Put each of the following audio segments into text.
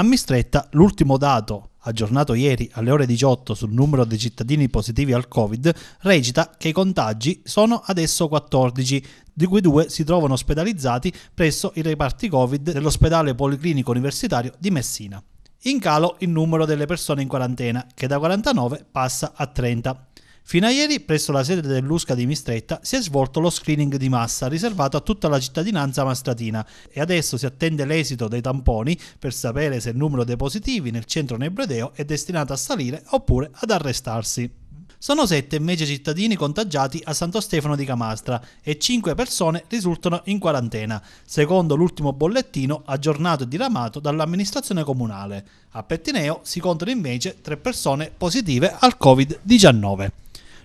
A Mistretta, l'ultimo dato aggiornato ieri alle ore 18 sul numero dei cittadini positivi al Covid, recita che i contagi sono adesso 14, di cui due si trovano ospedalizzati presso i reparti Covid dell'ospedale policlinico universitario di Messina. In calo il numero delle persone in quarantena, che da 49 passa a 30. Fino a ieri, presso la sede dell'USCA di Mistretta, si è svolto lo screening di massa riservato a tutta la cittadinanza mastratina e adesso si attende l'esito dei tamponi per sapere se il numero dei positivi nel centro nebredeo è destinato a salire oppure ad arrestarsi. Sono sette invece cittadini contagiati a Santo Stefano di Camastra e cinque persone risultano in quarantena, secondo l'ultimo bollettino aggiornato e diramato dall'amministrazione comunale. A Pettineo si contano invece tre persone positive al Covid-19.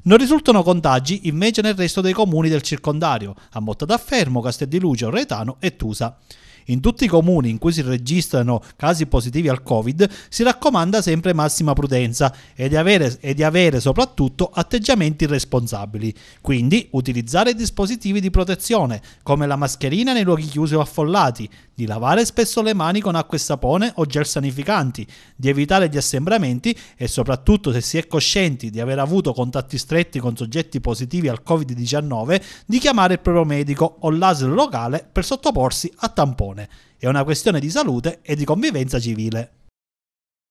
Non risultano contagi invece nel resto dei comuni del circondario, a Motta da Fermo, Castel di Luce, Oretano e Tusa. In tutti i comuni in cui si registrano casi positivi al Covid si raccomanda sempre massima prudenza e di avere, e di avere soprattutto atteggiamenti responsabili. Quindi utilizzare dispositivi di protezione come la mascherina nei luoghi chiusi o affollati, di lavare spesso le mani con acqua e sapone o gel sanificanti, di evitare gli assembramenti e soprattutto se si è coscienti di aver avuto contatti stretti con soggetti positivi al Covid-19, di chiamare il proprio medico o l'ASL locale per sottoporsi a tampone. È una questione di salute e di convivenza civile.